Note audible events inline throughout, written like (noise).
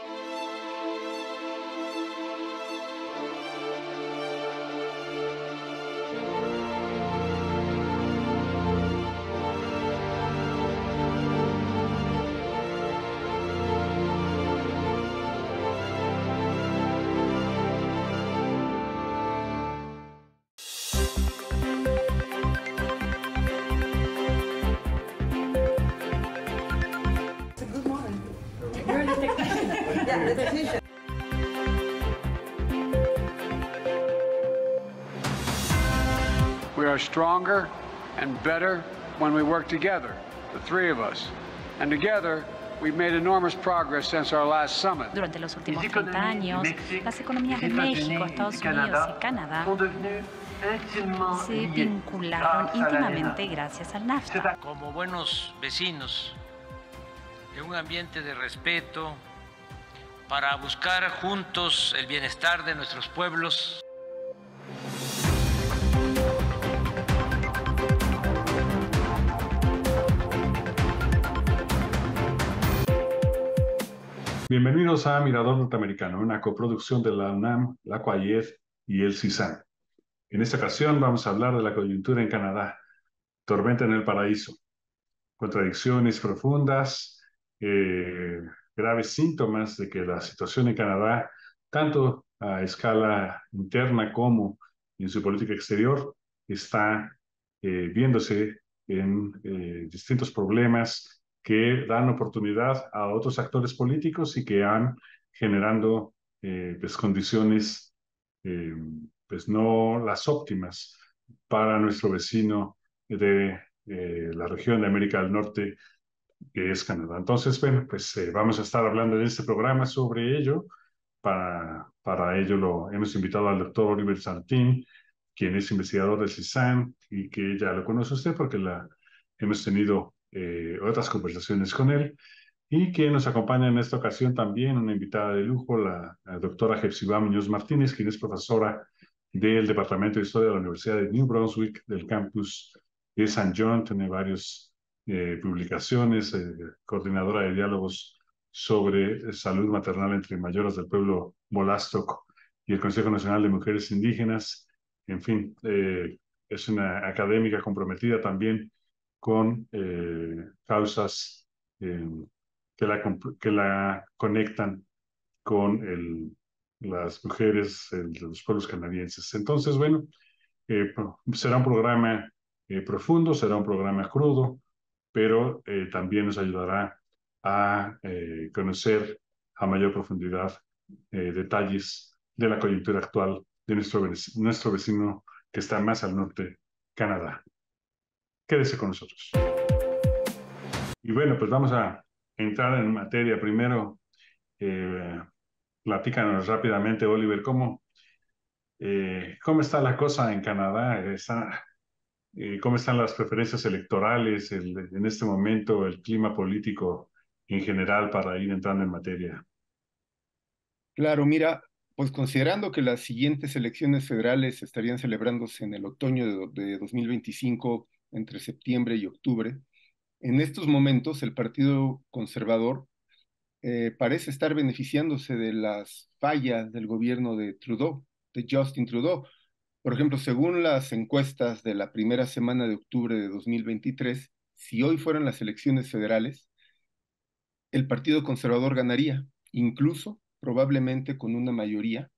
Thank you. We are stronger and better when we work together, the three of us. And together, We've made enormous progress since our last summit. Durante los últimos 30 años, las economías de México, Estados Unidos y Canadá se vincularon íntimamente gracias al NAFTA. Como buenos vecinos, en un ambiente de respeto, para buscar juntos el bienestar de nuestros pueblos. Bienvenidos a Mirador Norteamericano, una coproducción de la UNAM, la CUAIED y el CISAN. En esta ocasión vamos a hablar de la coyuntura en Canadá, tormenta en el paraíso, contradicciones profundas, eh, graves síntomas de que la situación en Canadá, tanto a escala interna como en su política exterior, está eh, viéndose en eh, distintos problemas que dan oportunidad a otros actores políticos y que han generando eh, pues, condiciones pues no las óptimas para nuestro vecino de la región de América del Norte que es Canadá. Entonces, bueno, pues eh, vamos a estar hablando en este programa sobre ello. Para, para ello lo hemos invitado al doctor Oliver Santin quien es investigador de CISAN y que ya lo conoce usted porque la, hemos tenido eh, otras conversaciones con él. Y que nos acompaña en esta ocasión también una invitada de lujo, la, doctora Jepsiba Muñoz Martínez, quien es profesora del Departamento de Historia de la Universidad de New Brunswick del campus de St. John. Tiene varios eh, publicaciones, eh, coordinadora de diálogos sobre salud maternal entre mayores del pueblo molastoc y el Consejo Nacional de Mujeres Indígenas. En fin, eh, es una académica comprometida también con causas que, la, que la conectan con el, las mujeres de los pueblos canadienses. Entonces, bueno, será un programa profundo, será un programa crudo, pero eh, también nos ayudará a eh, conocer a mayor profundidad eh, detalles de la coyuntura actual de nuestro, nuestro vecino que está más al norte, Canadá. Quédese con nosotros. Y bueno, pues vamos a entrar en materia. Primero, platícanos rápidamente, Oliver, ¿cómo, ¿cómo está la cosa en Canadá? ¿Está, eh, cómo están las preferencias electorales en este momento, el clima político en general para ir entrando en materia. Claro, mira, pues considerando que las siguientes elecciones federales estarían celebrándose en el otoño de, 2025, entre septiembre y octubre, en estos momentos el Partido Conservador eh, parece estar beneficiándose de las fallas del gobierno de Trudeau, de Justin Trudeau, por ejemplo, según las encuestas de la primera semana de octubre de 2023, si hoy fueran las elecciones federales, el Partido Conservador ganaría, incluso probablemente con una mayoría,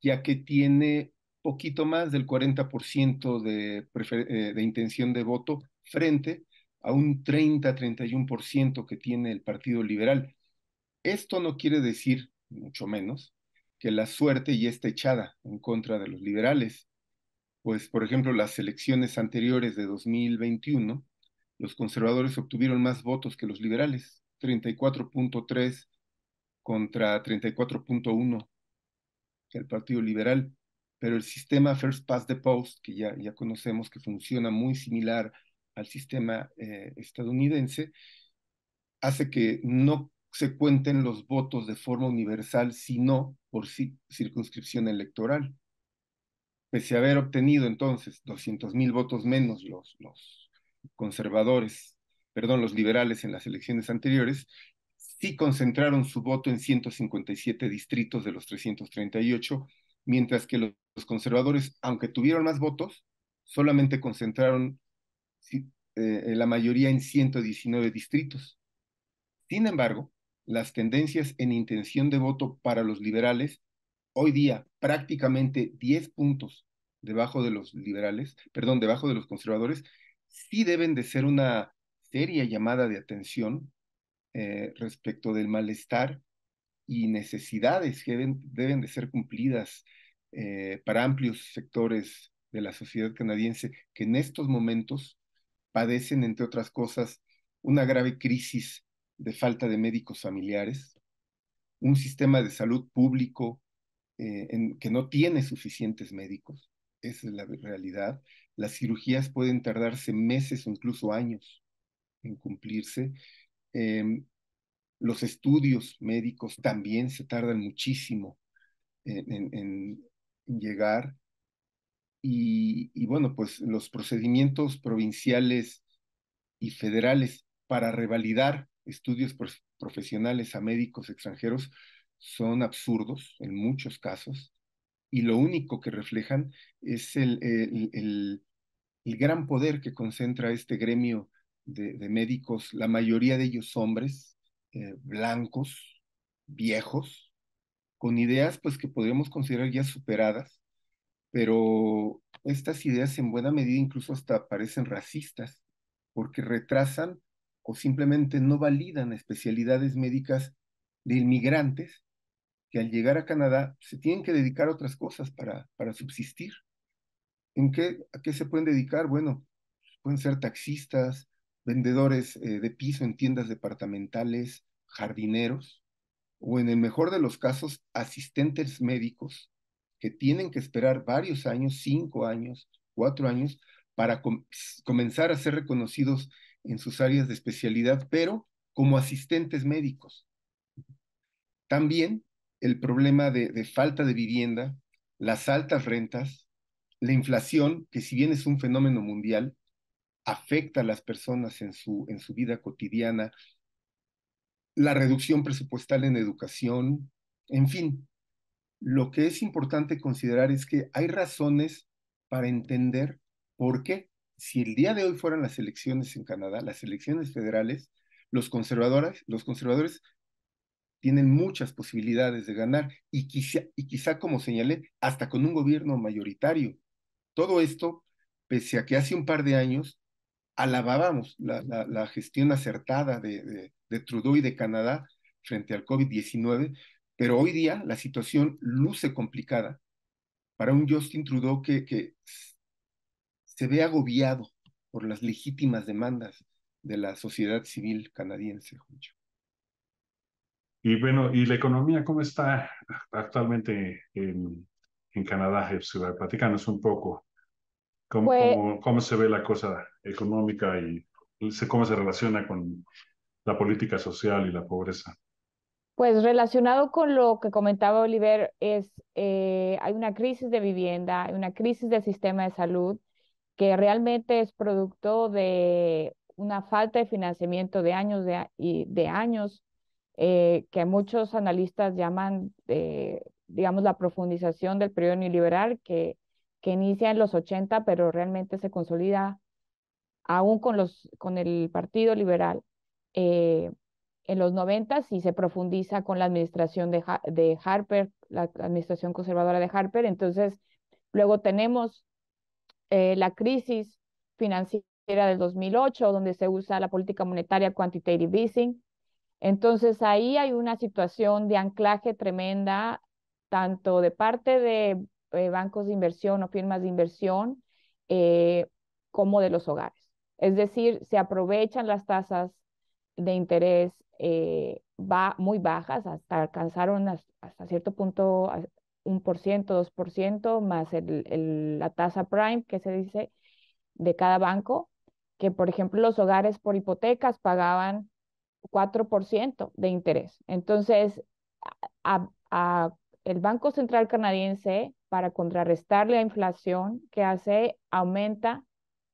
ya que tiene poquito más del 40% eh, de, intención de voto frente a un 30-31% que tiene el Partido Liberal. Esto no quiere decir, mucho menos, que la suerte ya está echada en contra de los liberales pues por ejemplo las elecciones anteriores de 2021, los conservadores obtuvieron más votos que los liberales, 34.3 contra 34.1 que el Partido Liberal, pero el sistema First Past the Post, que ya, ya conocemos que funciona muy similar al sistema eh, estadounidense, hace que no se cuenten los votos de forma universal, sino por circunscripción electoral pese a haber obtenido entonces 200.000 votos menos los, conservadores, perdón, los liberales en las elecciones anteriores, sí concentraron su voto en 157 distritos de los 338, mientras que los, conservadores, aunque tuvieron más votos, solamente concentraron eh, la mayoría en 119 distritos. Sin embargo, las tendencias en intención de voto para los liberales hoy día prácticamente 10 puntos debajo de los liberales, perdón, debajo de los conservadores, sí deben de ser una seria llamada de atención eh, respecto del malestar y necesidades que deben, de ser cumplidas eh, para amplios sectores de la sociedad canadiense que en estos momentos padecen, entre otras cosas, una grave crisis de falta de médicos familiares, un sistema de salud público eh, que no tiene suficientes médicos. Esa es la realidad. Las cirugías pueden tardarse meses o incluso años en cumplirse. Em, los estudios médicos también se tardan muchísimo en, llegar. y, bueno, pues los procedimientos provinciales y federales para revalidar estudios profesionales a médicos extranjeros son absurdos en muchos casos y lo único que reflejan es el, el, gran poder que concentra este gremio de, médicos, la mayoría de ellos hombres, eh, blancos, viejos, con ideas pues que podríamos considerar ya superadas, pero estas ideas en buena medida incluso hasta parecen racistas, porque retrasan o simplemente no validan especialidades médicas de inmigrantes que al llegar a Canadá se tienen que dedicar a otras cosas para, para subsistir. ¿En qué, ¿A qué se pueden dedicar? Bueno, pueden ser taxistas, vendedores eh, de piso en tiendas departamentales, jardineros, o en el mejor de los casos, asistentes médicos que tienen que esperar varios años, cinco años, cuatro años, para comenzar a ser reconocidos en sus áreas de especialidad, pero como asistentes médicos. También el problema de, falta de vivienda, las altas rentas, la inflación, que si bien es un fenómeno mundial, afecta a las personas en su, en su vida cotidiana, la reducción presupuestal en educación, en fin. Lo que es importante considerar es que hay razones para entender por qué, si el día de hoy fueran las elecciones en Canadá, las elecciones federales, los conservadores, los conservadores tienen muchas posibilidades de ganar y quizá, y quizá, como señalé, hasta con un gobierno mayoritario. Todo esto, pese a que hace un par de años alabábamos la, gestión acertada de, Trudeau y de Canadá frente al COVID-19, pero hoy día la situación luce complicada para un Justin Trudeau que, se ve agobiado por las legítimas demandas de la sociedad civil canadiense, y bueno, ¿y la economía cómo está actualmente en, en Canadá, a Platícanos un poco pues cómo, cómo, se ve la cosa económica y cómo se relaciona con la política social y la pobreza. Pues relacionado con lo que comentaba Oliver, es, eh, hay una crisis de vivienda, hay una crisis del sistema de salud que realmente es producto de una falta de financiamiento de años y de años eh, que muchos analistas llaman, eh, digamos, la profundización del periodo neoliberal, que, que inicia en los 80, pero realmente se consolida aún con, los, con el Partido Liberal eh, en los 90 y se profundiza con la administración de, de Harper, la, administración conservadora de Harper. Entonces, luego tenemos la crisis financiera del 2008, donde se usa la política monetaria quantitative easing entonces ahí hay una situación de anclaje tremenda, tanto de parte de eh, bancos de inversión o firmas de inversión, eh, como de los hogares. Es decir, se aprovechan las tasas de interés eh, muy bajas, hasta alcanzaron hasta, cierto punto un por ciento, 2%, más el, la tasa prime que se dice de cada banco, que por ejemplo los hogares por hipotecas pagaban 4% de interés. Entonces, el Banco Central Canadiense, para contrarrestar la inflación que hace, aumenta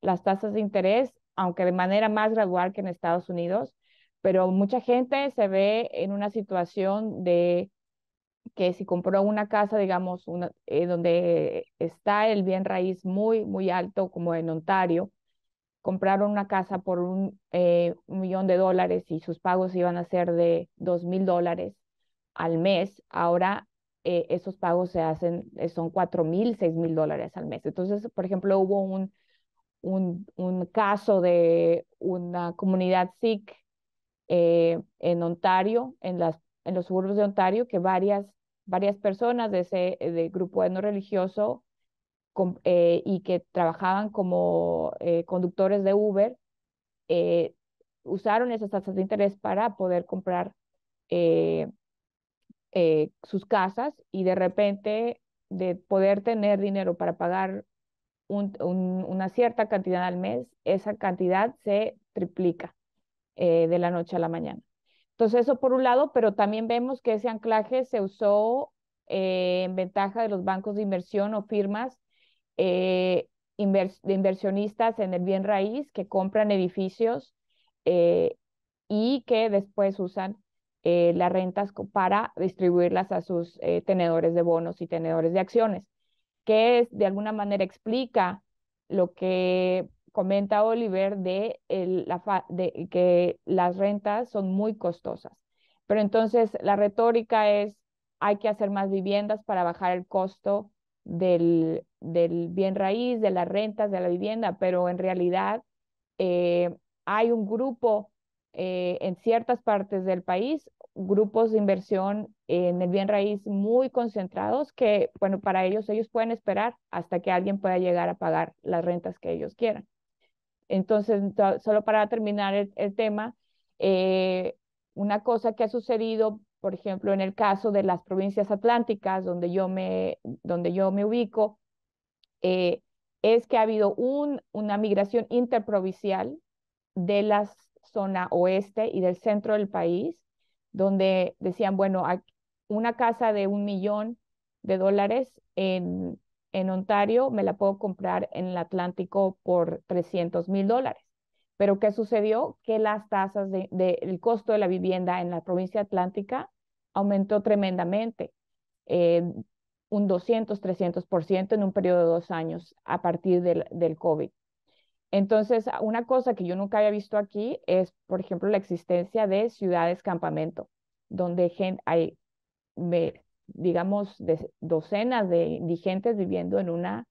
las tasas de interés, aunque de manera más gradual que en Estados Unidos, pero mucha gente se ve en una situación de que si compró una casa, digamos, una, eh, donde está el bien raíz muy, muy alto, como en Ontario, compraron una casa por eh, un, millón de dólares y sus pagos iban a ser de dos mil dólares al mes, ahora eh, esos pagos se hacen, eh, son cuatro mil, seis mil dólares al mes. Entonces, por ejemplo, hubo un, un, caso de una comunidad Sikh en Ontario, en, las, en los suburbios de Ontario, que varias, varias personas de ese de grupo no religioso eh, y que trabajaban como eh, conductores de Uber, eh, usaron esas tasas de interés para poder comprar sus casas y de repente de poder tener dinero para pagar una cierta cantidad al mes, esa cantidad se triplica de la noche a la mañana. Entonces eso por un lado, pero también vemos que ese anclaje se usó en ventaja de los bancos de inversión o firmas eh, de inversionistas en el bien raíz que compran edificios eh, y que después usan eh, las rentas para distribuirlas a sus tenedores de bonos y tenedores de acciones, que de alguna manera explica lo que comenta Oliver de, la de que las rentas son muy costosas. Pero entonces la retórica es, hay que hacer más viviendas para bajar el costo del, del bien raíz, de las rentas, de la vivienda, pero en realidad eh, hay un grupo eh, en ciertas partes del país, grupos de inversión en el bien raíz muy concentrados que, bueno, para ellos ellos pueden esperar hasta que alguien pueda llegar a pagar las rentas que ellos quieran. Entonces, solo para terminar el, tema, eh, una cosa que ha sucedido por ejemplo, en el caso de las provincias atlánticas, donde yo me, donde yo me ubico, eh, es que ha habido un, una migración interprovincial de la zona oeste y del centro del país, donde decían, bueno, una casa de un millón de dólares en, en Ontario me la puedo comprar en el Atlántico por 300 mil dólares. Pero ¿qué sucedió? Que las tasas del de, costo de la vivienda en la provincia atlántica aumentó tremendamente, eh, un 200, 300% en un periodo de dos años a partir del, COVID. Entonces, una cosa que yo nunca había visto aquí es, por ejemplo, la existencia de ciudades campamento, donde hay, digamos, docenas de indigentes viviendo en una,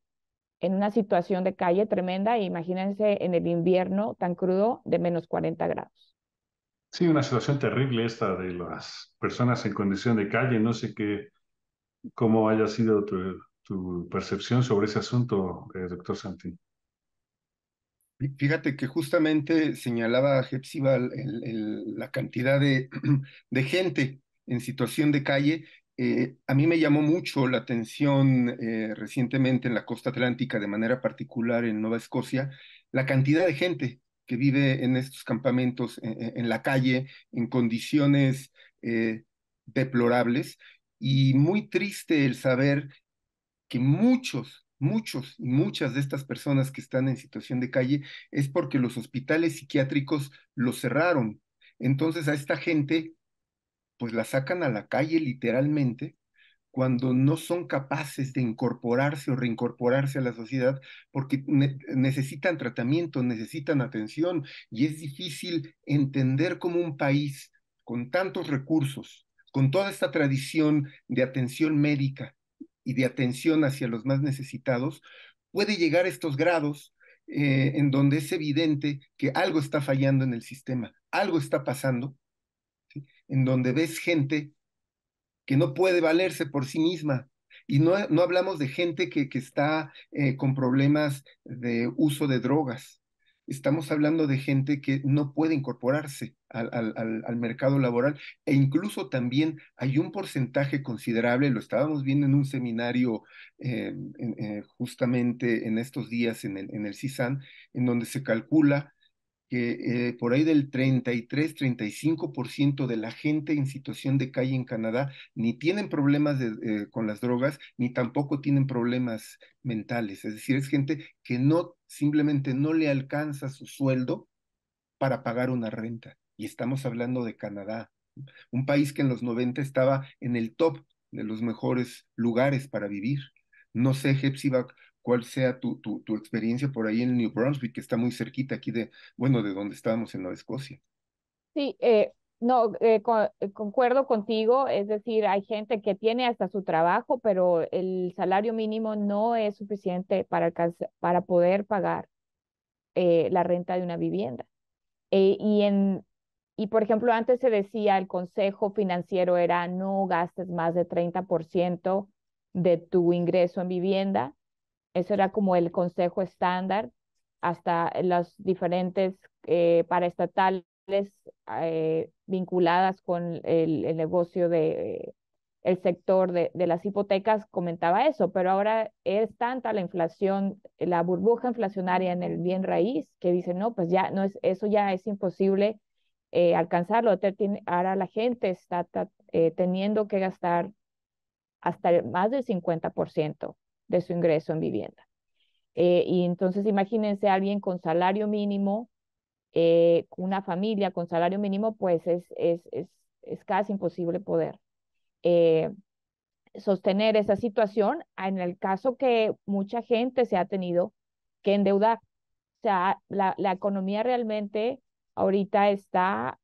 en una situación de calle tremenda. imagínense en el invierno tan crudo de menos 40 grados. Sí, una situación terrible esta de las personas en condición de calle. No sé qué, cómo haya sido tu, percepción sobre ese asunto, eh, doctor Santín. Fíjate que justamente señalaba Hepsibal la cantidad (clears throat) de, gente en situación de calle. Eh, a mí me llamó mucho la atención eh, recientemente en la costa atlántica, de manera particular en Nueva Escocia, la cantidad de gente que vive en estos campamentos, eh, eh, en, la calle, en condiciones eh, deplorables. Y muy triste el saber que muchos, muchos y muchas de estas personas que están en situación de calle es porque los hospitales psiquiátricos los cerraron. Entonces a esta gente, pues la sacan a la calle literalmente cuando no son capaces de incorporarse o reincorporarse a la sociedad porque necesitan tratamiento, necesitan atención y es difícil entender cómo un país con tantos recursos, con toda esta tradición de atención médica y de atención hacia los más necesitados, puede llegar a estos grados eh, en donde es evidente que algo está fallando en el sistema, algo está pasando, en donde ves gente que no puede valerse por sí misma. Y no, hablamos de gente que, está eh, con problemas de uso de drogas. Estamos hablando de gente que no puede incorporarse al, mercado laboral e incluso también hay un porcentaje considerable, lo estábamos viendo en un seminario eh, eh, justamente en estos días en el, en el CISAN, en donde se calcula que eh, por ahí del 33-35% de la gente en situación de calle en Canadá ni tienen problemas eh, con las drogas, ni tampoco tienen problemas mentales. Es decir, es gente que no simplemente no le alcanza su sueldo para pagar una renta. Y estamos hablando de Canadá, un país que en los 90 estaba en el top de los mejores lugares para vivir. No sé, va cuál sea tu, tu, tu, experiencia por ahí en New Brunswick, que está muy cerquita aquí de, bueno, de donde estábamos en Nueva Escocia. Sí, eh, no, eh, eh, concuerdo contigo, es decir, hay gente que tiene hasta su trabajo, pero el salario mínimo no es suficiente para, para poder pagar la renta de una vivienda. y en, y por ejemplo, antes se decía, el consejo financiero era no gastes más de 30% de tu ingreso en vivienda eso era como el consejo estándar hasta las diferentes eh, paraestatales eh, vinculadas con el, negocio de el sector de, las hipotecas comentaba eso, pero ahora es tanta la inflación, la burbuja inflacionaria en el bien raíz, que dicen, no, pues ya no es, eso ya es imposible eh, alcanzarlo. Ahora la gente está, teniendo que gastar hasta más del 50% de su ingreso en vivienda. Eh, y entonces imagínense alguien con salario mínimo, eh, una familia con salario mínimo, pues es, es, casi imposible poder eh, sostener esa situación en el caso que mucha gente se ha tenido que endeudar. O sea, la, la economía realmente ahorita está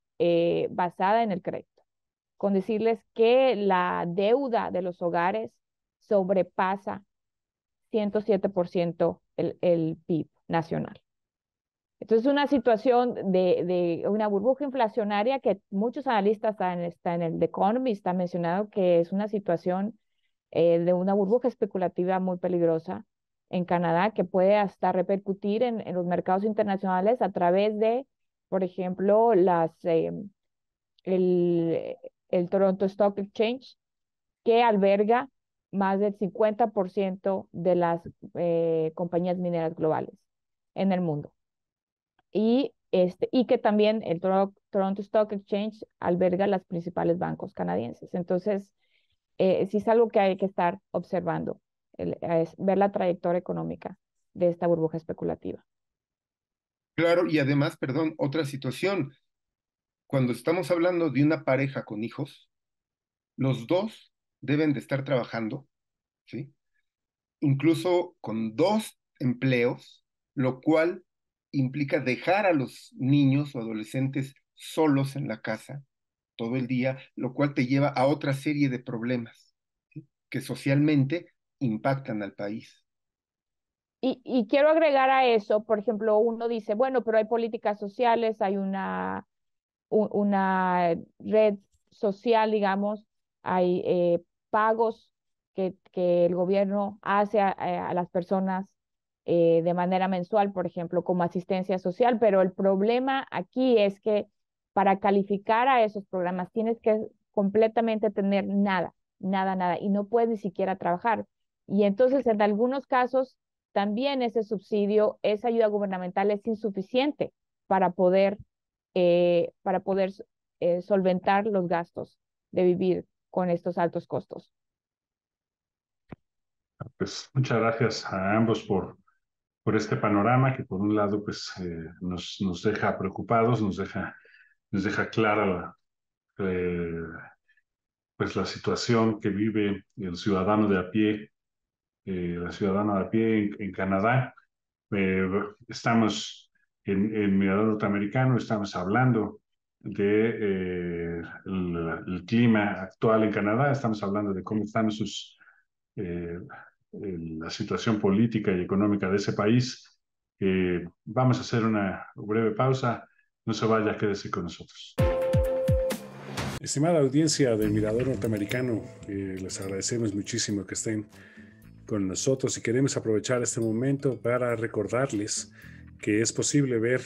basada en el crédito, con decirles que la deuda de los hogares sobrepasa 107% el, el PIB nacional. Entonces, una situación de, de, una burbuja inflacionaria que muchos analistas están, está en el The Economist, han mencionado que es una situación eh, de una burbuja especulativa muy peligrosa en Canadá que puede hasta repercutir en, los mercados internacionales a través de, por ejemplo, las, eh, el, el Toronto Stock Exchange, que alberga más del 50% de las eh, compañías mineras globales en el mundo. Y, este, y que también el Toronto Stock Exchange alberga las principales bancos canadienses. Entonces, eh, sí es algo que hay que estar observando, es ver la trayectoria económica de esta burbuja especulativa. Claro, y además, perdón, otra situación. Cuando estamos hablando de una pareja con hijos, los dos deben de estar trabajando, ¿sí? Incluso con dos empleos, lo cual implica dejar a los niños o adolescentes solos en la casa todo el día, lo cual te lleva a otra serie de problemas que socialmente impactan al país. Y, quiero agregar a eso, por ejemplo, uno dice, bueno, pero hay políticas sociales, hay una, una red social, digamos, hay eh, pagos que, que el gobierno hace a, las personas eh, de manera mensual, por ejemplo, como asistencia social, pero el problema aquí es que para calificar a esos programas tienes que completamente tener nada, nada, nada, y no puedes ni siquiera trabajar. Y entonces, en algunos casos, también ese subsidio, esa ayuda gubernamental es insuficiente para poder, eh, para poder eh, solventar los gastos de vivir con estos altos costos. Ah, pues muchas gracias a ambos por, por este panorama que por un lado pues, eh, nos, nos deja preocupados, nos deja, nos deja clara la, eh, pues la situación que vive el ciudadano de a pie, eh, la ciudadana de a pie en, Canadá. estamos en, en Mirador Norteamericano, estamos hablando de eh, el, clima actual en Canadá, estamos hablando de cómo están sus, eh, la situación política y económica de ese país. vamos a hacer una breve pausa. No se vaya, quédese con nosotros. Estimada audiencia del Mirador Norteamericano, eh, les agradecemos muchísimo que estén con nosotros y queremos aprovechar este momento para recordarles que es posible ver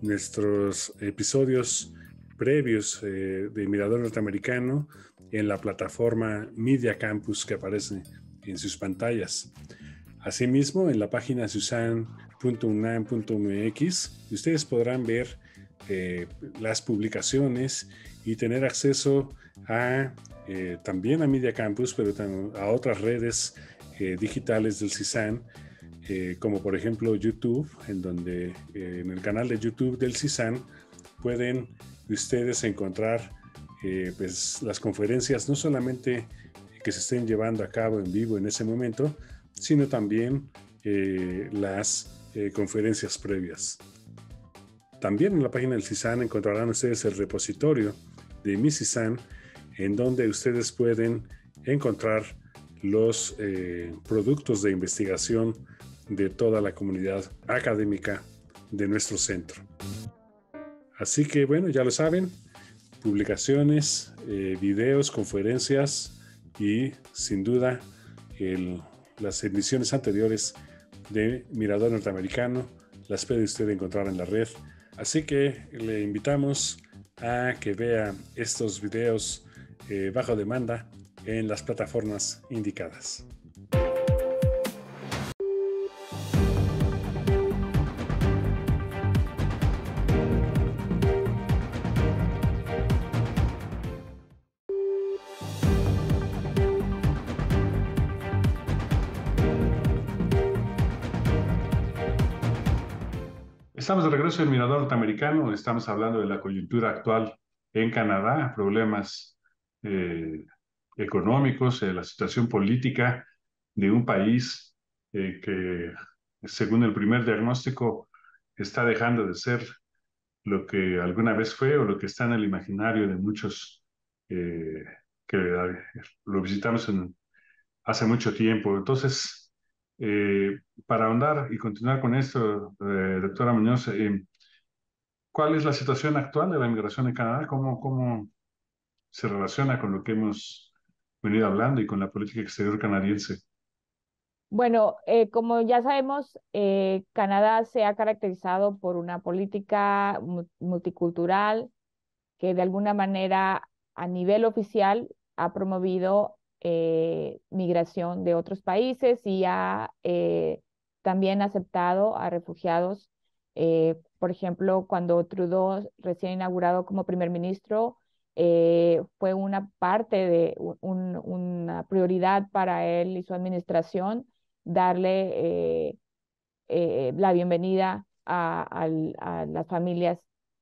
nuestros episodios previos eh, de Mirador Norteamericano en la plataforma Media Campus que aparece en sus pantallas. Asimismo, en la página susan.unam.mx ustedes podrán ver eh, las publicaciones y tener acceso a eh, también a Media Campus, pero también a otras redes digitales del CISAN, como por ejemplo YouTube, en donde en el canal de YouTube del CISAN pueden ustedes encontrar eh, pues, las conferencias, no solamente que se estén llevando a cabo en vivo en ese momento, sino también eh, las eh, conferencias previas. También en la página del CISAN encontrarán ustedes el repositorio de mi CISAN, en donde ustedes pueden encontrar los productos de investigación de toda la comunidad académica de nuestro centro. Así que bueno, ya lo saben, publicaciones, eh, videos, conferencias y sin duda las emisiones anteriores de Mirador Norteamericano las puede usted encontrar en la red. Así que le invitamos a que vea estos videos eh, bajo demanda en las plataformas indicadas. Estamos de regreso en Mirador Norteamericano, estamos hablando de la coyuntura actual en Canadá, problemas eh, económicos, eh, la situación política de un país eh, que, según el primer diagnóstico, está dejando de ser lo que alguna vez fue o lo que está en el imaginario de muchos que lo visitamos hace mucho tiempo. Entonces, eh, para ahondar y continuar con esto, eh, doctora Muñoz, eh, ¿cuál es la situación actual de la inmigración en Canadá? ¿Cómo, ¿Cómo se relaciona con lo que hemos venido hablando y con la política exterior canadiense? Bueno, como ya sabemos, Canadá se ha caracterizado por una política multicultural que de alguna manera a nivel oficial ha promovido eh, migración de otros países y ha eh, también aceptado a refugiados. Eh, por ejemplo, cuando Trudeau recién inaugurado como primer ministro, fue una parte de una prioridad para él y su administración darle la bienvenida a las familias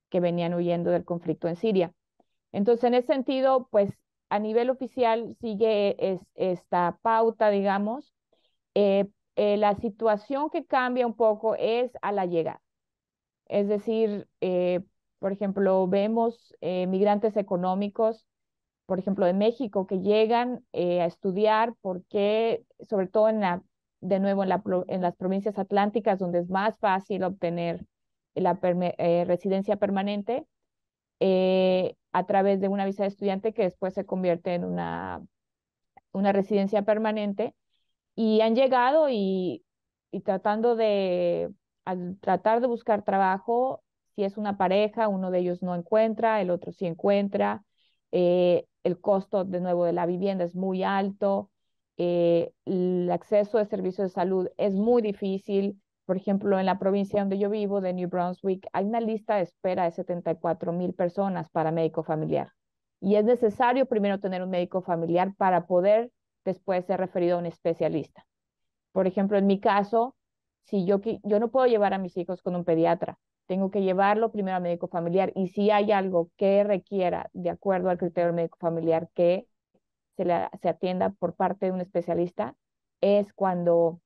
que venían huyendo del conflicto en Siria. Entonces, en ese sentido, pues a nivel oficial sigue es, esta pauta, digamos. Eh, eh, la situación que cambia un poco es a la llegada. Es decir, eh, por ejemplo, vemos migrantes económicos, por ejemplo, de México, que llegan a estudiar porque, sobre todo en la, de nuevo en, en las provincias atlánticas, donde es más fácil obtener la residencia permanente, a través de una visa de estudiante que después se convierte en una, una residencia permanente. Y han llegado y, tratando de, al tratar de buscar trabajo, si es una pareja, uno de ellos no encuentra, el otro sí encuentra. Eh, el costo de nuevo de la vivienda es muy alto, eh, el acceso a servicios de salud es muy difícil, por ejemplo, en la provincia donde yo vivo, de New Brunswick, hay una lista de espera de 74 mil personas para médico familiar. Y es necesario primero tener un médico familiar para poder después ser referido a un especialista. Por ejemplo, en mi caso, si yo, yo no puedo llevar a mis hijos con un pediatra, tengo que llevarlo primero a médico familiar y si hay algo que requiera, de acuerdo al criterio del médico familiar, que se, se atienda por parte de un especialista, es cuando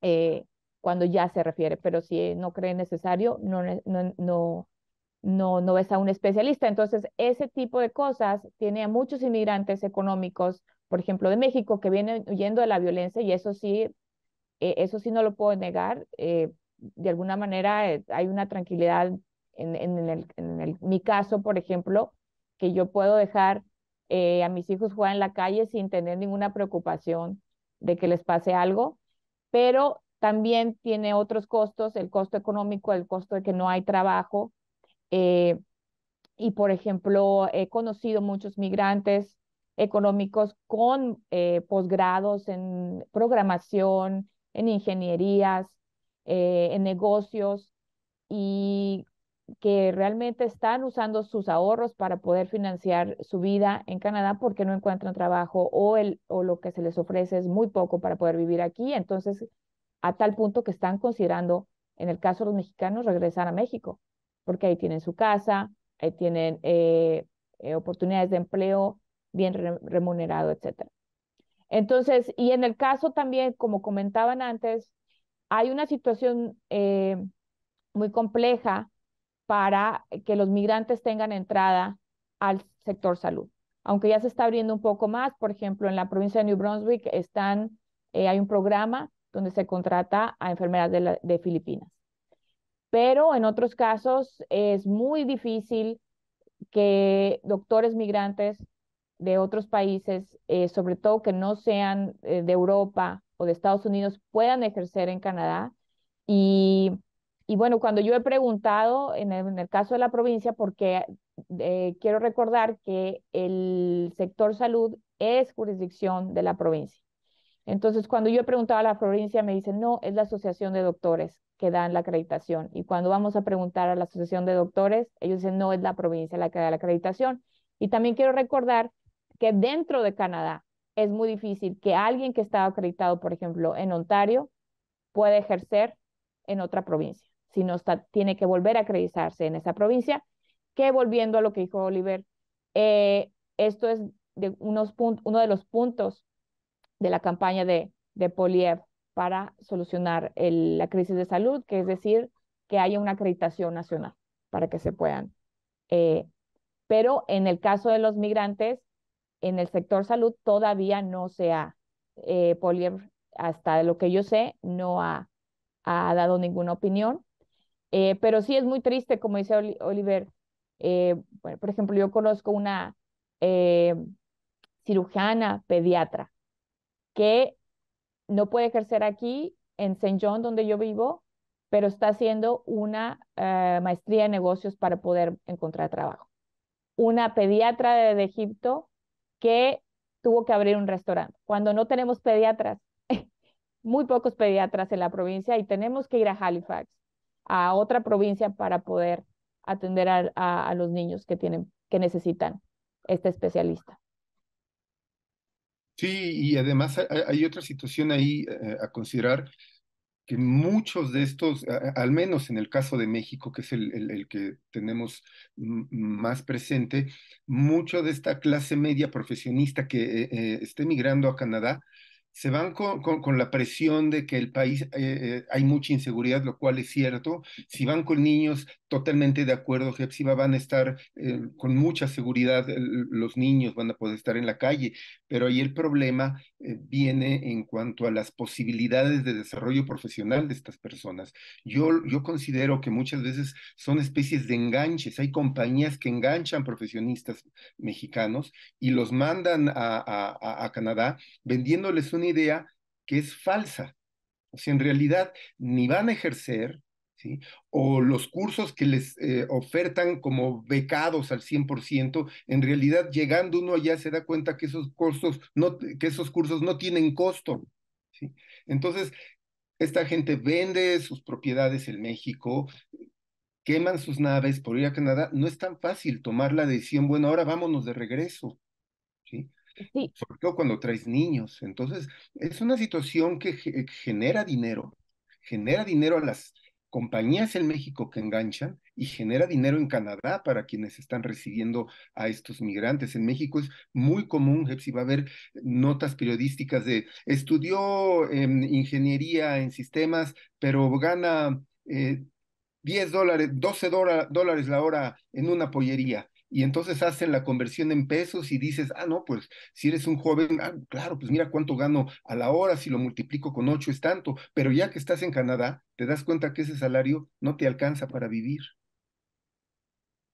eh, cuando ya se refiere, pero si no cree necesario, no, no, no, no, no ves a un especialista. Entonces, ese tipo de cosas tiene a muchos inmigrantes económicos, por ejemplo, de México, que vienen huyendo de la violencia y eso sí, eh, eso sí no lo puedo negar. Eh, de alguna manera eh, hay una tranquilidad en, en, en, el, en el, mi caso, por ejemplo, que yo puedo dejar a mis hijos jugar en la calle sin tener ninguna preocupación de que les pase algo, pero también tiene otros costos, el costo económico, el costo de que no hay trabajo. Eh, y, por ejemplo, he conocido muchos migrantes económicos con eh, posgrados en programación, en ingenierías, eh, en negocios y que realmente están usando sus ahorros para poder financiar su vida en Canadá porque no encuentran trabajo o, el, o lo que se les ofrece es muy poco para poder vivir aquí. Entonces a tal punto que están considerando, en el caso de los mexicanos, regresar a México, porque ahí tienen su casa, ahí tienen eh, eh, oportunidades de empleo bien remunerado, etc. Entonces, y en el caso también, como comentaban antes, hay una situación eh, muy compleja para que los migrantes tengan entrada al sector salud. Aunque ya se está abriendo un poco más, por ejemplo, en la provincia de New Brunswick están, hay un programa donde se contrata a enfermeras de, Filipinas. Pero en otros casos es muy difícil que doctores migrantes de otros países, eh, sobre todo que no sean eh, de Europa o de Estados Unidos, puedan ejercer en Canadá. Y, bueno, cuando yo he preguntado en el, caso de la provincia, porque eh, quiero recordar que el sector salud es jurisdicción de la provincia. Entonces, cuando yo he preguntado a la provincia, me dicen, no, es la asociación de doctores que dan la acreditación. Y cuando vamos a preguntar a la asociación de doctores, ellos dicen, no, es la provincia la que da la acreditación. Y también quiero recordar que dentro de Canadá es muy difícil que alguien que está acreditado, por ejemplo, en Ontario, pueda ejercer en otra provincia, si no tiene que volver a acreditarse en esa provincia, que volviendo a lo que dijo Oliver, eh, esto es de unos uno de los puntos de la campaña de, de Poliev para solucionar la crisis de salud, que es decir, que haya una acreditación nacional para que se puedan. Eh, pero en el caso de los migrantes, en el sector salud todavía no se ha, eh, Poliev, hasta lo que yo sé, no ha, ha dado ninguna opinión. Eh, pero sí es muy triste, como dice Oliver. Eh, por ejemplo, yo conozco una cirujana pediatra que no puede ejercer aquí en St. John, donde yo vivo, pero está haciendo una eh, maestría en negocios para poder encontrar trabajo. Una pediatra de, Egipto que tuvo que abrir un restaurante. Cuando no tenemos pediatras, (laughs) muy pocos pediatras en la provincia y tenemos que ir a Halifax, a otra provincia para poder atender a, los niños que, tienen, que necesitan este especialista. Sí, y además hay otra situación ahí eh, a considerar que muchos de estos, al menos en el caso de México, que es el, que tenemos más presente, mucho de esta clase media profesionista que eh, eh, esté migrando a Canadá se van con, con, la presión de que el país eh, eh, hay mucha inseguridad, lo cual es cierto. Si van con niños, totalmente de acuerdo, si van a estar eh, con mucha seguridad, los niños van a poder estar en la calle, pero ahí el problema eh, viene en cuanto a las posibilidades de desarrollo profesional de estas personas. Yo, considero que muchas veces son especies de enganches. Hay compañías que enganchan profesionistas mexicanos y los mandan a, a Canadá vendiéndoles una idea que es falsa. O sea, en realidad ni van a ejercer, o los cursos que les eh, ofertan como becados al 100%, en realidad llegando uno allá se da cuenta que esos, costos no, que esos cursos no tienen costo, ¿sí? Entonces, esta gente vende sus propiedades en México, queman sus naves por ir a Canadá, no es tan fácil tomar la decisión, bueno, ahora vámonos de regreso, ¿sí? Sí. Sobre cuando traes niños. Entonces, es una situación que genera dinero, genera dinero a las compañías en México que enganchan y genera dinero en Canadá para quienes están recibiendo a estos migrantes. En México es muy común, si va a haber notas periodísticas de estudió em, ingeniería en sistemas, pero gana 10 eh, dólares, 12 dólares la hora en una pollería y entonces hacen la conversión en pesos y dices, ah, no, pues si eres un joven, ah, claro, pues mira cuánto gano a la hora, si lo multiplico con ocho es tanto, pero ya que estás en Canadá, te das cuenta que ese salario no te alcanza para vivir.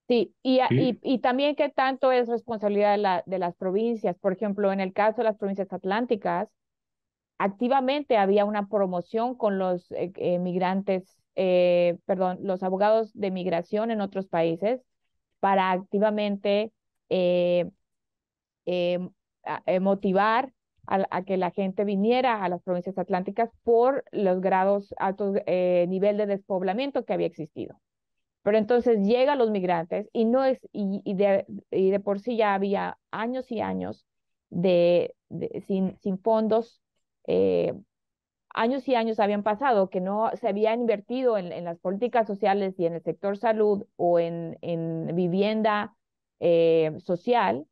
Sí, y, y, también qué tanto es responsabilidad de, la, de las provincias. Por ejemplo, en el caso de las provincias atlánticas, activamente había una promoción con los eh, eh, perdón, los abogados de migración en otros países para activamente eh, eh, eh, motivar a, que la gente viniera a las provincias atlánticas por los grados altos nivel de despoblamiento que había existido. Pero entonces llegan los migrantes y no es y, y, de, por sí ya había años y años de, sin, sin, fondos eh, años y años habían pasado, que no se había invertido en, en las políticas sociales y en el sector salud o en, en vivienda eh, social.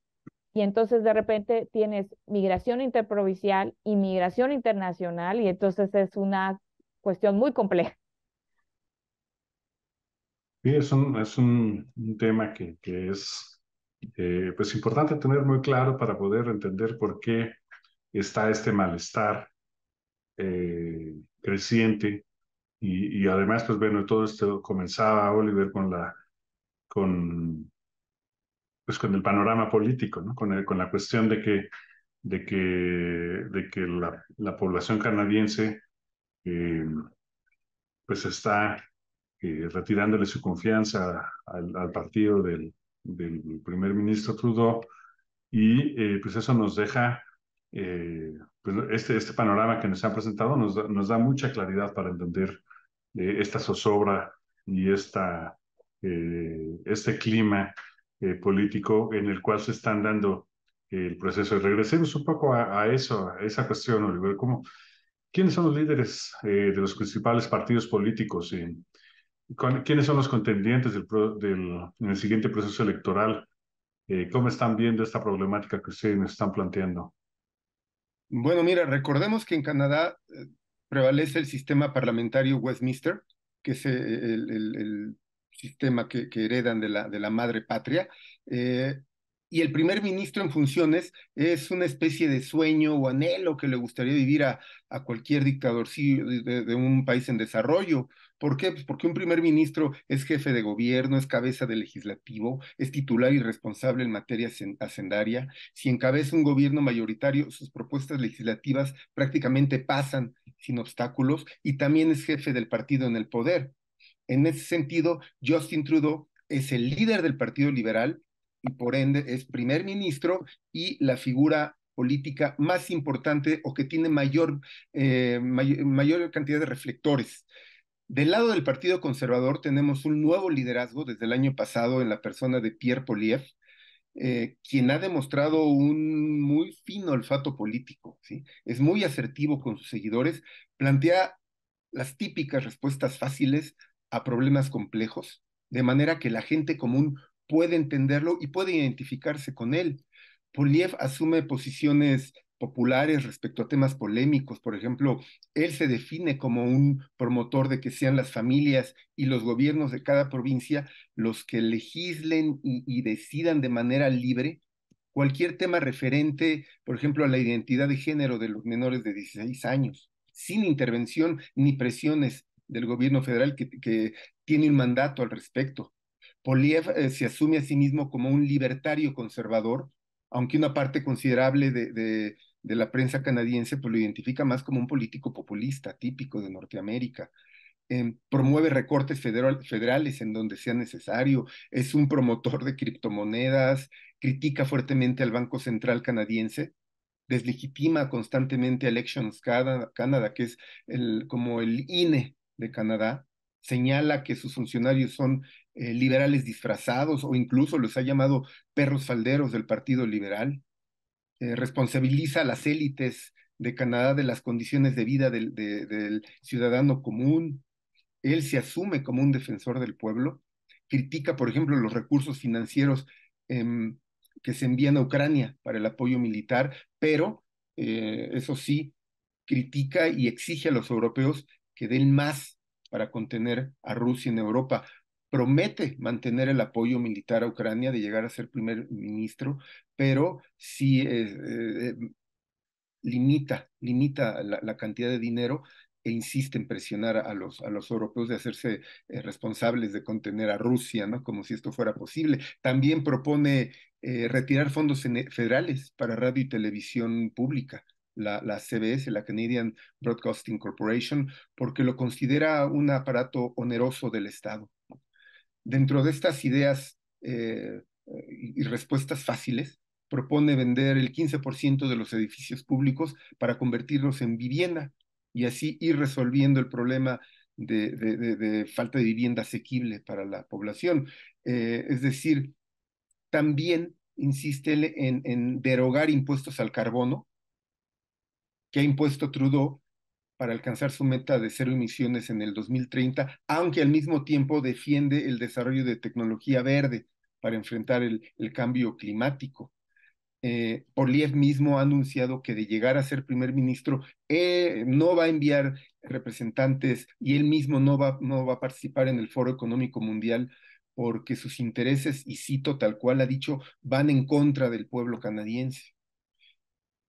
Y entonces de repente tienes migración interprovincial y migración internacional y entonces es una cuestión muy compleja. Sí, es un, es un, un tema que, que es eh, pues importante tener muy claro para poder entender por qué está este malestar eh, creciente y, además, pues bueno, todo esto comenzaba Oliver con la, con, pues con el panorama político, Con, la cuestión de que, de que, de que la, población canadiense, eh, pues está eh, retirándole su confianza al, partido del, del primer ministro Trudeau y pues eso nos deja eh, pues este, este panorama que nos han presentado nos da, nos da mucha claridad para entender eh, esta zozobra y esta, eh, este clima político en el cual se están dando el proceso. Regresemos un poco a, eso, a esa cuestión, Oliver. ¿cómo, ¿Quiénes son los líderes de los principales partidos políticos? Y ¿Quiénes son los contendientes del, del, en el siguiente proceso electoral? ¿Cómo están viendo esta problemática que ustedes nos están planteando? Bueno, mira, recordemos que en Canadá eh, prevalece el sistema parlamentario Westminster, que es eh, el, sistema que, heredan de la, madre patria. Eh, y el primer ministro en funciones es una especie de sueño o anhelo que le gustaría vivir a, cualquier dictador de, un país en desarrollo ¿Por qué? Pues porque un primer ministro es jefe de gobierno, es cabeza de legislativo, es titular y responsable en materia hacendaria. Si encabeza un gobierno mayoritario, sus propuestas legislativas prácticamente pasan sin obstáculos y también es jefe del partido en el poder. En ese sentido, Justin Trudeau es el líder del Partido Liberal y por ende es primer ministro y la figura política más importante o que tiene mayor, eh, mayor cantidad de reflectores del lado del Partido Conservador tenemos un nuevo liderazgo desde el año pasado en la persona de Pierre Poliev, eh, quien ha demostrado un muy fino olfato político, es muy asertivo con sus seguidores, plantea las típicas respuestas fáciles a problemas complejos, de manera que la gente común puede entenderlo y puede identificarse con él. Poliev asume posiciones populares respecto a temas polémicos. Por ejemplo, él se define como un promotor de que sean las familias y los gobiernos de cada provincia los que legislen y, decidan de manera libre cualquier tema referente, por ejemplo, a la identidad de género de los menores de 16 años, sin intervención ni presiones del gobierno federal que, que tiene un mandato al respecto. Poliev eh, se asume a sí mismo como un libertario conservador, aunque una parte considerable de, de de la prensa canadiense, pues lo identifica más como un político populista típico de Norteamérica. Em, promueve recortes federales en donde sea necesario, es un promotor de criptomonedas, critica fuertemente al Banco Central canadiense, deslegitima constantemente Elections Canada, que es el, como el INE de Canadá, señala que sus funcionarios son eh, liberales disfrazados o incluso los ha llamado perros falderos del Partido Liberal. Eh, responsabiliza a las élites de Canadá de las condiciones de vida del, ciudadano común. Él se asume como un defensor del pueblo, critica, por ejemplo, los recursos financieros em, que se envían a Ucrania para el apoyo militar, pero eh, eso sí, critica y exige a los europeos que den más para contener a Rusia en Europa promete mantener el apoyo militar a Ucrania de llegar a ser primer ministro, pero sí eh, eh, eh, limita, limita la, cantidad de dinero e insiste en presionar a los, a los europeos de hacerse responsables de contener a Rusia, ¿no? Como si esto fuera posible. También propone retirar fondos federales para radio y televisión pública. La, la, CBS, la Canadian Broadcasting Corporation, porque lo considera un aparato oneroso del Estado dentro de estas ideas eh, y respuestas fáciles, propone vender el 15% de los edificios públicos para convertirlos en vivienda y así ir resolviendo el problema de, falta de vivienda asequible para la población. Eh, es decir, también insiste en derogar impuestos al carbono que ha impuesto Trudeau para alcanzar su meta de cero emisiones en el 2030, aunque al mismo tiempo defiende el desarrollo de tecnología verde para enfrentar el, cambio climático. Eh, Poliev mismo ha anunciado que de llegar a ser primer ministro, eh, no va a enviar representantes y él mismo no va, no va a participar en el Foro Económico Mundial porque sus intereses, y cito tal cual ha dicho, van en contra del pueblo canadiense.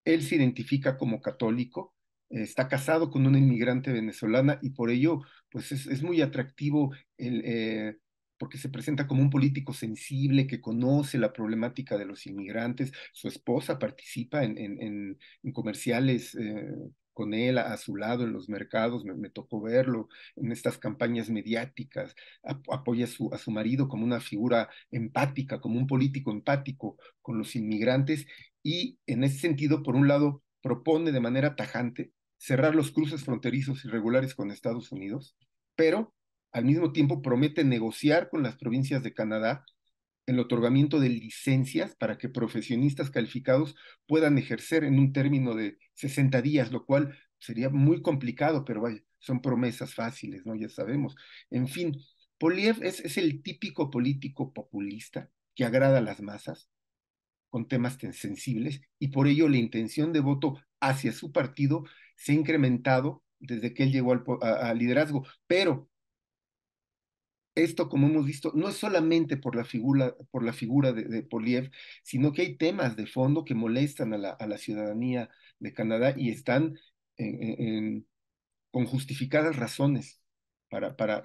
Él se identifica como católico, está casado con una inmigrante venezolana y por ello, pues es, muy atractivo el, eh, porque se presenta como un político sensible que conoce la problemática de los inmigrantes. Su esposa participa en, comerciales. Eh, con él a, su lado en los mercados, me, tocó verlo en estas campañas mediáticas, apoya a su, a su marido como una figura empática, como un político empático con los inmigrantes y en ese sentido, por un lado, propone de manera tajante cerrar los cruces fronterizos irregulares con Estados Unidos, pero al mismo tiempo promete negociar con las provincias de Canadá el otorgamiento de licencias para que profesionistas calificados puedan ejercer en un término de 60 días, lo cual sería muy complicado, pero vaya, son promesas fáciles, ¿no? Ya sabemos. En fin, Poliev es, el típico político populista que agrada a las masas con temas sensibles y por ello la intención de voto hacia su partido se ha incrementado desde que él llegó al liderazgo, pero esto, como hemos visto, no es solamente por la figura, por la figura de, Poliev, sino que hay temas de fondo que molestan a la, a la ciudadanía de Canadá y están con justificadas razones para, para,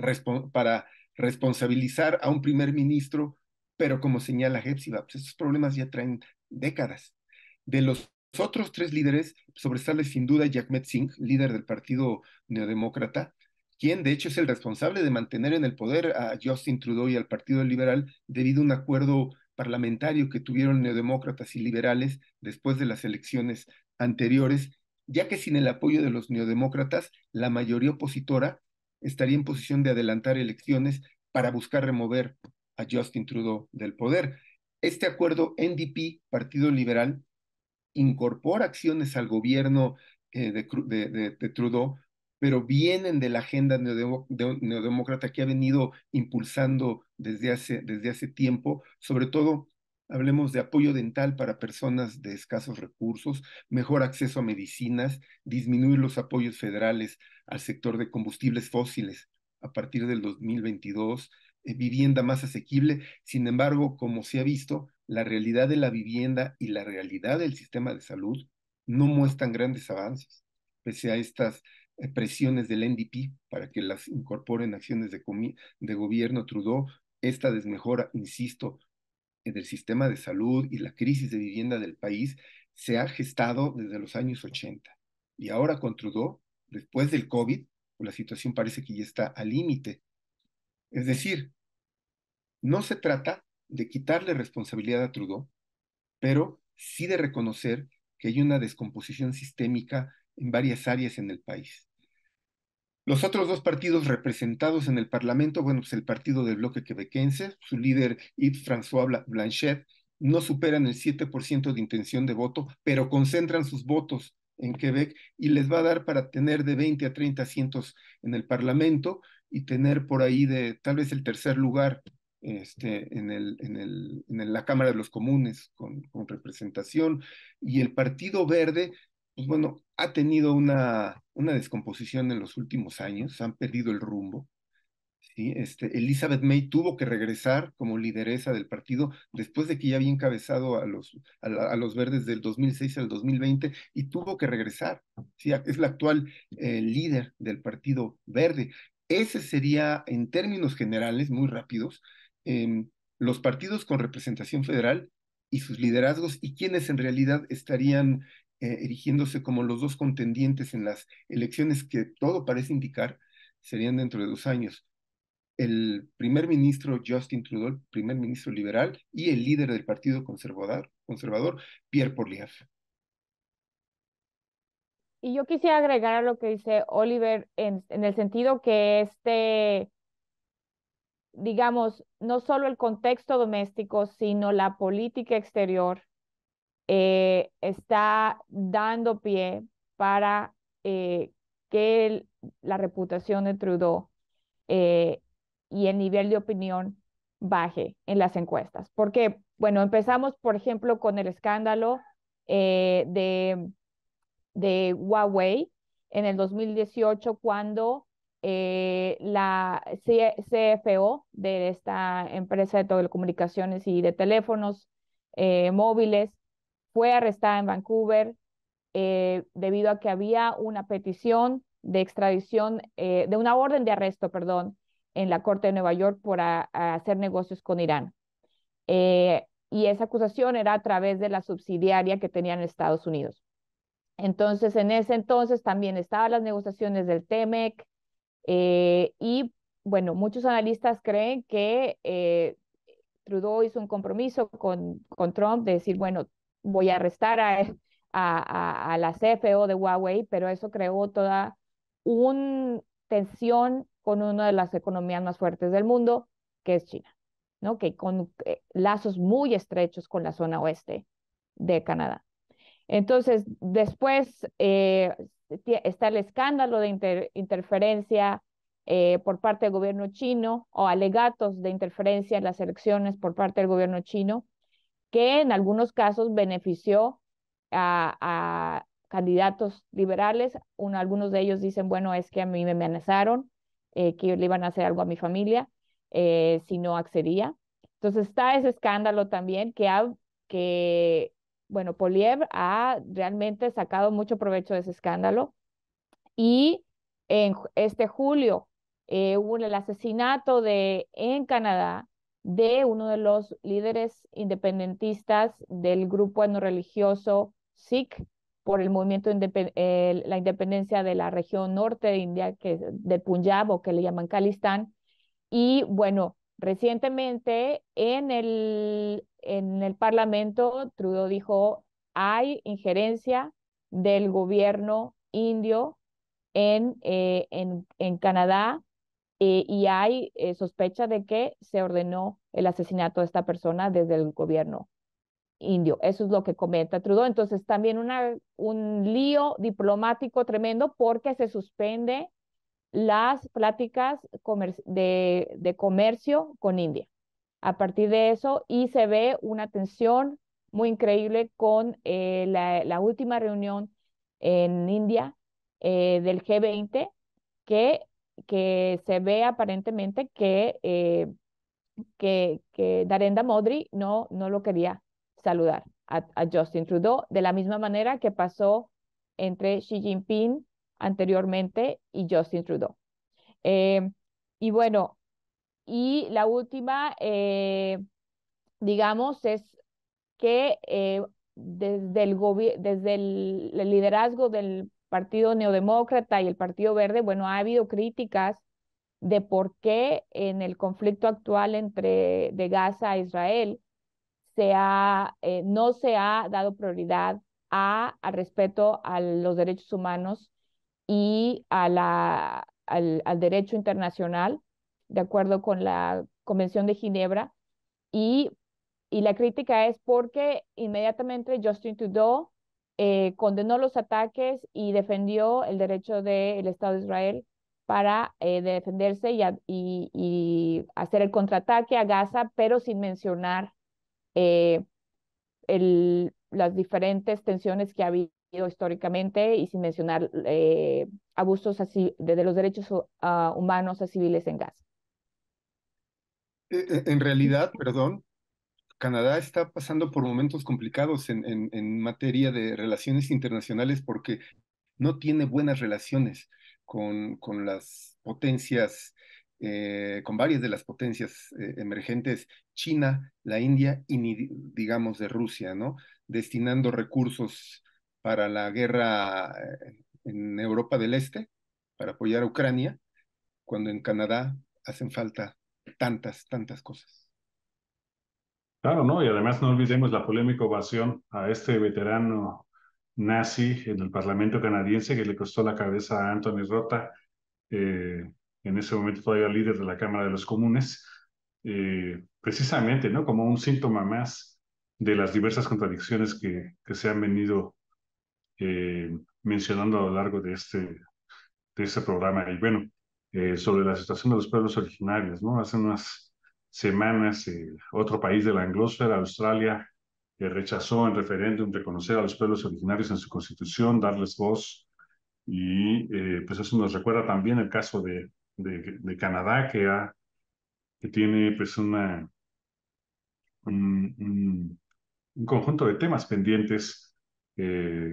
para, responsabilizar a un primer ministro, pero como señala Hepsiba, pues estos problemas ya traen décadas, de los los otros tres líderes sobresale sin duda Jack Singh, líder del Partido Neodemócrata, quien de hecho es el responsable de mantener en el poder a Justin Trudeau y al Partido Liberal debido a un acuerdo parlamentario que tuvieron neodemócratas y liberales después de las elecciones anteriores, ya que sin el apoyo de los neodemócratas, la mayoría opositora estaría en posición de adelantar elecciones para buscar remover a Justin Trudeau del poder. Este acuerdo NDP, Partido Liberal, incorpora acciones al gobierno eh, de, Trudeau, pero vienen de la agenda neodemócrata que ha venido impulsando desde hace, desde hace tiempo, sobre todo Hablemos de apoyo dental para personas de escasos recursos, mejor acceso a medicinas, disminuir los apoyos federales al sector de combustibles fósiles a partir del 2022, eh, vivienda más asequible. Sin embargo, como se ha visto, la realidad de la vivienda y la realidad del sistema de salud no muestran grandes avances, pese a estas eh, presiones del NDP para que las incorporen acciones de, gobierno Trudeau, esta desmejora, insisto, del sistema de salud y la crisis de vivienda del país se ha gestado desde los años 80. Y ahora con Trudeau, después del COVID, pues, la situación parece que ya está al límite. Es decir, no se trata de quitarle responsabilidad a Trudeau, pero sí de reconocer que hay una descomposición sistémica en varias áreas en el país. Los otros dos partidos representados en el Parlamento, bueno, pues el partido del bloque quebequense, su líder Yves François Blanchet, no superan el 7% de intención de voto, pero concentran sus votos en Quebec y les va a dar para tener de 20 a 30 asientos en el Parlamento y tener por ahí de tal vez el tercer lugar este, en, el, en, el, en, la Cámara de los Comunes con, representación. Y el Partido Verde, pues bueno, ha tenido una, una descomposición en los últimos años, han perdido el rumbo. ¿sí? Este, Elizabeth May tuvo que regresar como lideresa del partido después de que ya había encabezado a los, a, los verdes del 2006 al 2020 y tuvo que regresar. Es la actual eh, líder del Partido Verde. Ese sería, en términos generales, muy rápidos, los partidos con representación federal y sus liderazgos y quienes en realidad estarían eh, erigiéndose como los dos contendientes en las elecciones que todo parece indicar serían dentro de dos años. El primer ministro Justin Trudeau, primer ministro liberal, y el líder del Partido Conservador, conservador Pierre Poliev. Y yo quisiera agregar a lo que dice Oliver en el sentido que este digamos, no solo el contexto doméstico, sino la política exterior eh, está dando pie para eh, que la reputación de Trudeau eh, y el nivel de opinión baje en las encuestas. Porque, bueno, empezamos, por ejemplo, con el escándalo de, de Huawei en el 2018, cuando eh, la CFO de esta empresa de telecomunicaciones y de teléfonos eh, móviles fue arrestada en Vancouver eh, debido a que había una petición de extradición, de una orden de arresto, perdón, en la Corte de Nueva York por hacer negocios con Irán. y esa acusación era a través de la subsidiaria que tenían en Estados Unidos. Entonces, en ese entonces también estaban las negociaciones del TEMEC, eh, y bueno, muchos analistas creen que eh, Trudeau hizo un compromiso con, con Trump de decir, bueno, voy a arrestar a, eh, a, a, la CFO de Huawei, pero eso creó toda una tensión con una de las economías más fuertes del mundo, que es China, ¿no? que con lazos muy estrechos con la zona oeste de Canadá. Entonces, después está el escándalo de interferencia eh, por parte del gobierno chino o alegatos de interferencia en las elecciones por parte del gobierno chino, que en algunos casos benefició a, a candidatos liberales. algunos de ellos dicen, bueno, es que a mí me amenazaron, eh, que le iban a hacer algo a mi familia eh, si no accedía. Entonces está ese escándalo también que, ha, que bueno, Poliev ha realmente sacado mucho provecho de ese escándalo. Y en este julio eh, hubo el asesinato de, en Canadá de uno de los líderes independentistas del grupo religioso Sikh por el movimiento de la independencia de la región norte de India, que de Punjab o que le llaman Calistán. Y bueno, recientemente en el en el Parlamento, Trudeau dijo, hay injerencia del gobierno indio en, eh, en, Canadá eh, y hay eh, sospecha de que se ordenó el asesinato de esta persona desde el gobierno indio. Eso es lo que comenta Trudeau. Entonces también un lío diplomático tremendo porque se suspende las pláticas de comercio con India a partir de eso y se ve una tensión muy increíble con eh, la, última reunión en India eh, del G20 que, que se ve aparentemente que, eh, que, Modri no, no lo quería saludar a, Justin Trudeau de la misma manera que pasó entre Xi Jinping anteriormente y Justin Trudeau. Eh, y bueno, y la última, eh, digamos, es que eh, desde, el desde el, liderazgo del Partido Neodemócrata y el Partido Verde, bueno, ha habido críticas de por qué en el conflicto actual entre de Gaza e Israel se ha, eh, no se ha dado prioridad a, al respeto a los derechos humanos y a la, al, al derecho internacional de acuerdo con la Convención de Ginebra. Y, y la crítica es porque inmediatamente Justin Trudeau eh, condenó los ataques y defendió el derecho del Estado de Israel para eh, defenderse y, y, hacer el contraataque a Gaza, pero sin mencionar eh, el, las diferentes tensiones que ha habido históricamente y sin mencionar abusos así, de, los derechos ah, humanos a civiles en Gaza. Eh, eh, en realidad, perdón, Canadá está pasando por momentos complicados en, materia de relaciones internacionales porque no tiene buenas relaciones con, con las potencias, eh, con varias de las potencias emergentes, China, la India y digamos de Rusia, ¿no? Destinando recursos para la guerra en Europa del Este, para apoyar a Ucrania, cuando en Canadá hacen falta tantas, tantas cosas. Claro, ¿no? Y además no olvidemos la polémica ovación a este veterano nazi en el Parlamento canadiense que le costó la cabeza a Anthony Rota, eh, en ese momento todavía líder de la Cámara de los Comunes, eh, precisamente, ¿no? Como un síntoma más de las diversas contradicciones que, que se han venido eh, mencionando a lo largo de este, de este programa. Y bueno, eh, sobre la situación de los pueblos originarios, ¿no? Hace unas semanas eh, otro país de la anglósfera, Australia, rechazó en referéndum reconocer a los pueblos originarios en su constitución, darles voz, y eh, pues eso nos recuerda también el caso de, de, Canadá, que, ha, que tiene pues una, un, conjunto de temas pendientes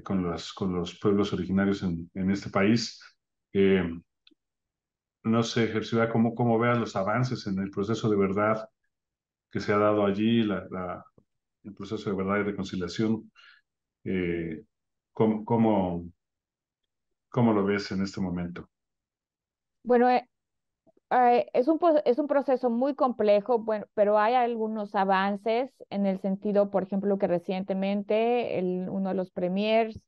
con, los, con los pueblos originarios en, en este país no sé, Gerciudad, cómo, cómo veas los avances en el proceso de verdad que se ha dado allí, el proceso de verdad y reconciliación. Eh, ¿cómo, cómo, lo ves en este momento? Bueno, eh, es, un, es un proceso muy complejo, bueno, pero hay algunos avances en el sentido, por ejemplo, que recientemente el, uno de los premiers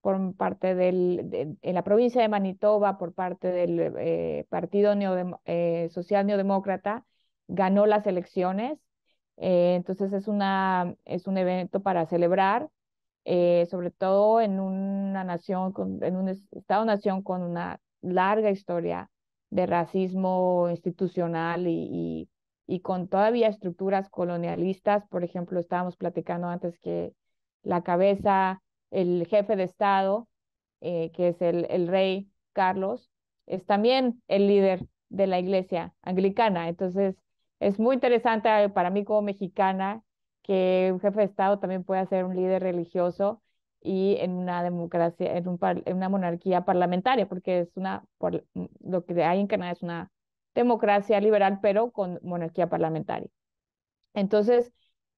por parte del, de, en la provincia de Manitoba, por parte del eh, Partido eh, Social Neodemócrata, ganó las elecciones. Eh, entonces es, una, es un evento para celebrar, sobre todo en una nación, en un Estado-nación con una larga historia de racismo institucional y con todavía estructuras colonialistas. Por ejemplo, estábamos platicando antes que la cabeza el jefe de Estado, eh, que es el, rey Carlos, es también el líder de la iglesia anglicana. Entonces, es muy interesante para mí como mexicana que un jefe de Estado también pueda ser un líder religioso y en una democracia, en, en una monarquía parlamentaria, porque es una, lo que hay en Canadá es una democracia liberal, pero con monarquía parlamentaria. Entonces,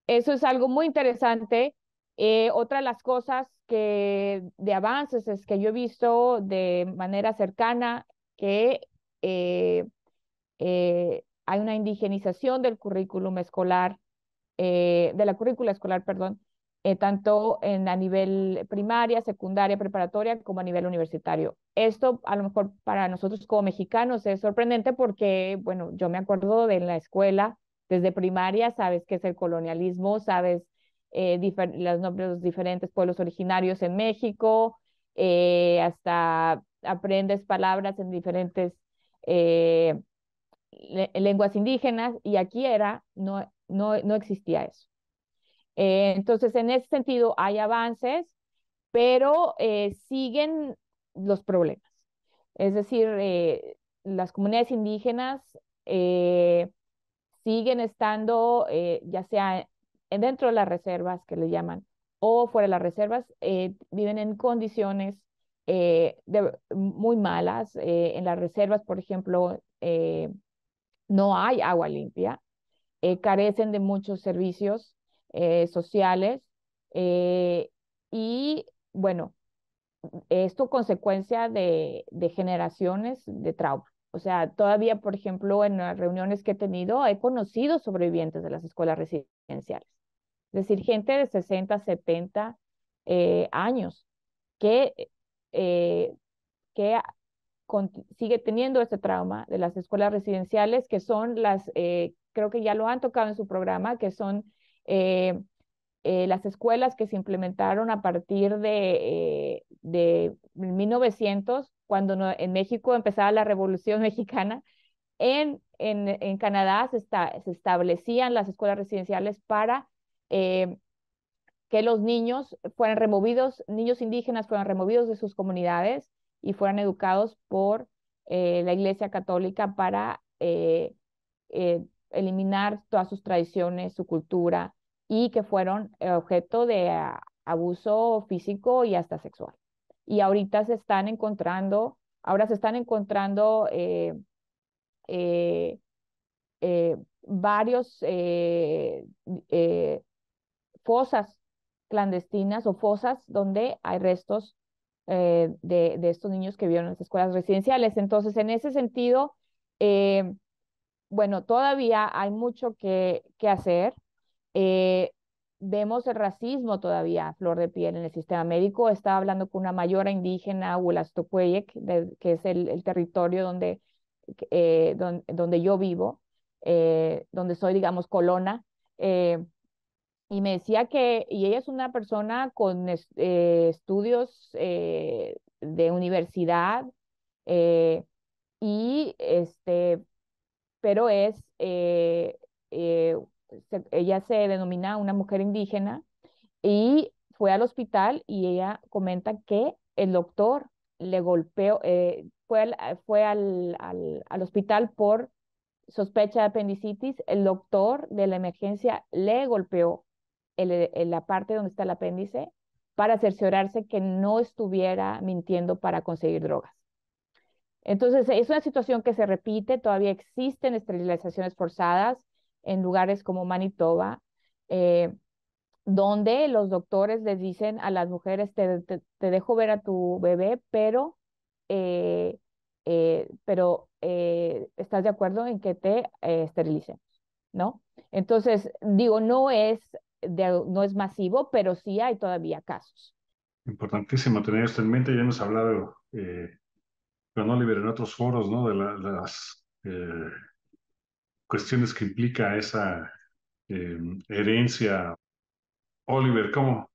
eso es algo muy interesante eh, otra de las cosas que de avances es que yo he visto de manera cercana que eh, eh, hay una indigenización del currículum escolar, de la currícula escolar, perdón, tanto en, a nivel primaria, secundaria, preparatoria, como a nivel universitario. Esto a lo mejor para nosotros como mexicanos es sorprendente porque, bueno, yo me acuerdo de la escuela, desde primaria sabes qué es el colonialismo, sabes eh, los nombres de los diferentes pueblos originarios en México, eh, hasta aprendes palabras en diferentes eh, lenguas indígenas y aquí era, no, no, no existía eso. entonces, en ese sentido hay avances, pero siguen los problemas. Es decir, las comunidades indígenas siguen estando, ya sea dentro de las reservas que le llaman o fuera de las reservas, eh, viven en condiciones eh, de, muy malas. Eh, en las reservas, por ejemplo, no hay agua limpia, carecen de muchos servicios sociales y, bueno, esto consecuencia de, de generaciones de trauma. O sea, todavía, por ejemplo, en las reuniones que he tenido, he conocido sobrevivientes de las escuelas residenciales. Es decir, gente de 60, 70 eh, años que, eh, eh, que sigue teniendo ese trauma de las escuelas residenciales, que son las, creo que ya lo han tocado en su programa, que son las escuelas que se implementaron a partir de, de 1900, cuando en México empezaba la Revolución (laughs) Mexicana. En, en, Canadá se establecían las escuelas residenciales para eh, que los niños fueran removidos, niños indígenas fueron removidos de sus comunidades y fueran educados por eh, la Iglesia Católica para eh, eliminar todas sus tradiciones, su cultura y que fueron objeto de ah, abuso físico y hasta sexual. Y ahorita se están encontrando, ahora se están encontrando varios fosas clandestinas o fosas donde hay restos eh, de, de, estos niños que vivieron en las escuelas residenciales. Entonces, en ese sentido, eh, bueno, todavía hay mucho que, que hacer. Eh, vemos el racismo todavía flor de piel en el sistema médico. Estaba hablando con una mayora indígena, Huelastocueyec, que es el, territorio donde, donde, yo vivo, donde soy, digamos, colona y me decía que, y ella es una persona con eh, estudios eh, de universidad, eh, y este, pero es, ella se denomina una mujer indígena, y fue al hospital y ella comenta que el doctor le golpeó, fue, fue al, al hospital por sospecha de apendicitis, el doctor de la emergencia le golpeó eh, en la parte donde está el apéndice para cerciorarse que no estuviera mintiendo para conseguir drogas. Entonces, es una situación que se repite, todavía existen esterilizaciones forzadas en lugares como Manitoba, eh, donde los doctores les dicen a las mujeres, te, te, dejo ver a tu bebé, pero, eh, pero estás de acuerdo en que te esterilicen, ¿no? Entonces, digo, no es no es masivo, pero sí hay todavía casos. Importantísimo tener esto en mente. Ya hemos hablado eh, con Oliver en otros foros, ¿no? De las eh, cuestiones que implica esa eh, herencia. Oliver, ¿cómo?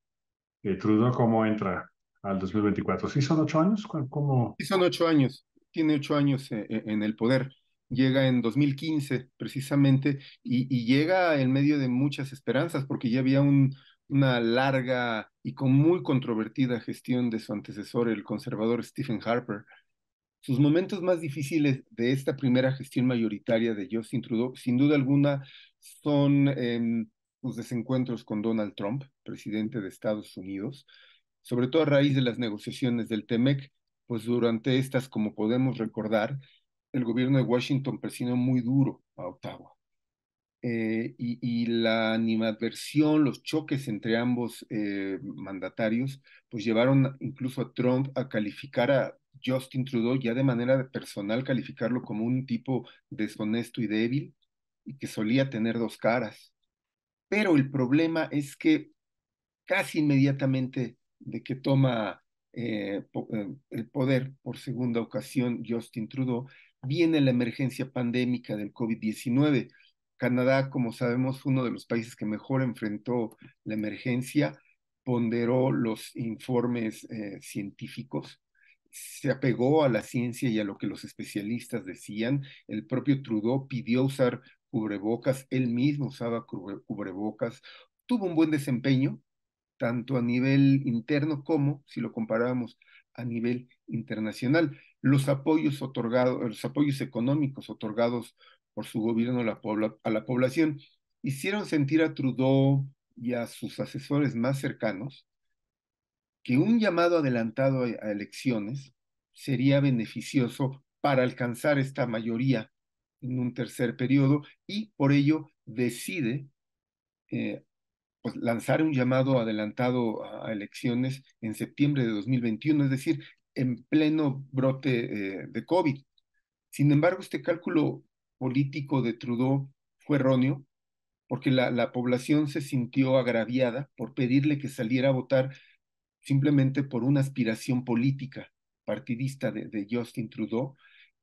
Eh, Trudeau, ¿cómo entra al 2024? ¿Sí son ocho años? ¿Cómo? Sí son ocho años. Tiene ocho años en el poder llega en 2015 precisamente y, llega en medio de muchas esperanzas porque ya había una larga y con muy controvertida gestión de su antecesor, el conservador Stephen Harper. Sus momentos más difíciles de esta primera gestión mayoritaria de Justin Trudeau, sin duda alguna, son los em, desencuentros con Donald Trump, presidente de Estados Unidos, sobre todo a raíz de las negociaciones del TEMEC, pues durante estas, como podemos recordar, el gobierno de Washington presionó muy duro a Ottawa. Eh, y, la animadversión, los choques entre ambos eh, mandatarios, pues llevaron incluso a Trump a calificar a Justin Trudeau ya de manera personal, calificarlo como un tipo deshonesto y débil y que solía tener dos caras. Pero el problema es que casi inmediatamente de que toma eh, el poder por segunda ocasión Justin Trudeau, viene la emergencia pandémica del COVID-19. Canadá, como sabemos, fue uno de los países que mejor enfrentó la emergencia, ponderó los informes eh, científicos, se apegó a la ciencia y a lo que los especialistas decían. El propio Trudeau pidió usar cubrebocas, él mismo usaba cubrebocas, tuvo un buen desempeño, tanto a nivel interno como, si lo comparamos, a nivel internacional los apoyos otorgados, los apoyos económicos otorgados por su gobierno a la, población, hicieron sentir a Trudeau y a sus asesores más cercanos que un llamado adelantado a, elecciones sería beneficioso para alcanzar esta mayoría en un tercer periodo y por ello decide eh, pues, lanzar un llamado adelantado a, elecciones en septiembre de 2021, es decir, en pleno brote eh, de COVID. Sin embargo, este cálculo político de Trudeau fue erróneo porque la, la población se sintió agraviada por pedirle que saliera a votar simplemente por una aspiración política partidista de, Justin Trudeau.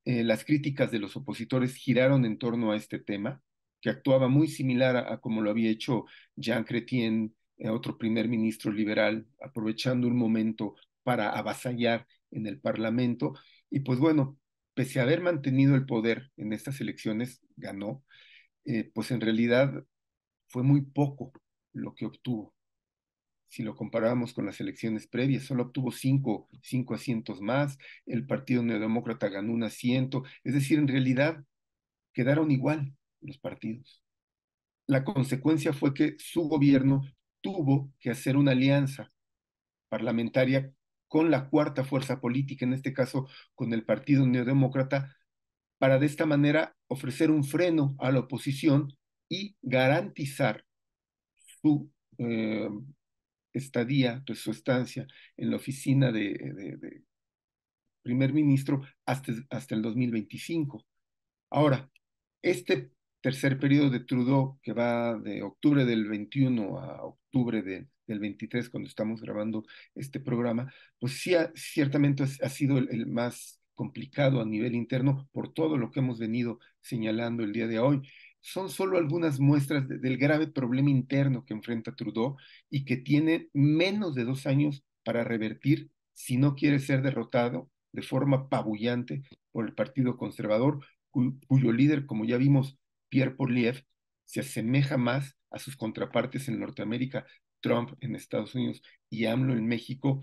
Eh, las críticas de los opositores giraron en torno a este tema, que actuaba muy similar a, como lo había hecho Jean Chrétien, eh, otro primer ministro liberal, aprovechando un momento para avasallar en el Parlamento. Y pues bueno, pese a haber mantenido el poder en estas elecciones, ganó, eh, pues en realidad fue muy poco lo que obtuvo. Si lo comparábamos con las elecciones previas, solo obtuvo cinco, cinco asientos más, el Partido Neodemócrata ganó un asiento, es decir, en realidad quedaron igual los partidos. La consecuencia fue que su gobierno tuvo que hacer una alianza parlamentaria con la cuarta fuerza política, en este caso con el Partido Neodemócrata, para de esta manera ofrecer un freno a la oposición y garantizar su eh, estadía, pues su estancia en la oficina de, primer ministro hasta, hasta el 2025. Ahora, este tercer periodo de Trudeau, que va de octubre del 21 a octubre del del 23, cuando estamos grabando este programa, pues sí, ciertamente ha, sido el, más complicado a nivel interno por todo lo que hemos venido señalando el día de hoy son solo algunas muestras del grave problema interno que enfrenta Trudeau y que tiene menos de dos años para revertir si no quiere ser derrotado de forma pabullante por el Partido Conservador, cuyo líder, como ya vimos, Pierre Poliev, se asemeja más a sus contrapartes en Norteamérica Trump en Estados Unidos y AMLO en México,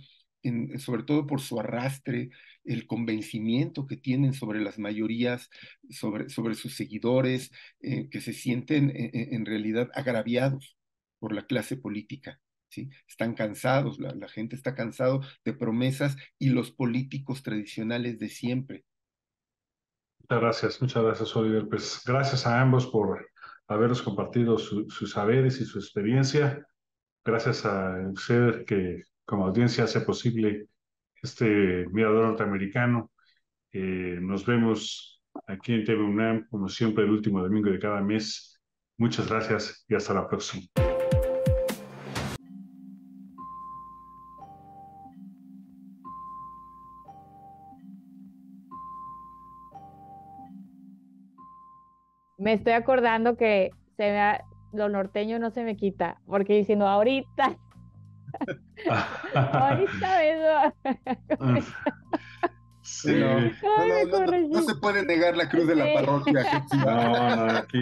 sobre todo por su arrastre, el convencimiento que tienen sobre las mayorías, sobre, sus seguidores, eh, que se sienten eh, eh, en realidad agraviados por la clase política. ¿sí? Están cansados, la, gente está cansado de promesas y los políticos tradicionales de siempre. Muchas gracias, muchas gracias, Oliver. Pues gracias a ambos por habernos compartido sus saberes y su experiencia gracias a ustedes que como audiencia hace posible este mirador norteamericano. Eh, nos vemos aquí en TV como siempre, el último domingo de cada mes. Muchas gracias y hasta la próxima. Me estoy acordando que se me lo norteño no se me quita, porque diciendo ahorita. (laughs) ahorita mm. no. se puede negar la cruz de la parroquia. (laughs) No, no, aquí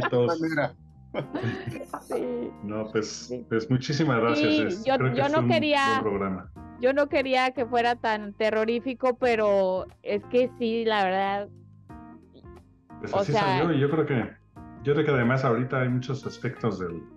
No, pues, pues muchísimas gracias. yo, no quería. yo no quería que fuera tan terrorífico, pero es que sí, la verdad. Pues y yo creo que yo creo que además ahorita hay muchos aspectos del,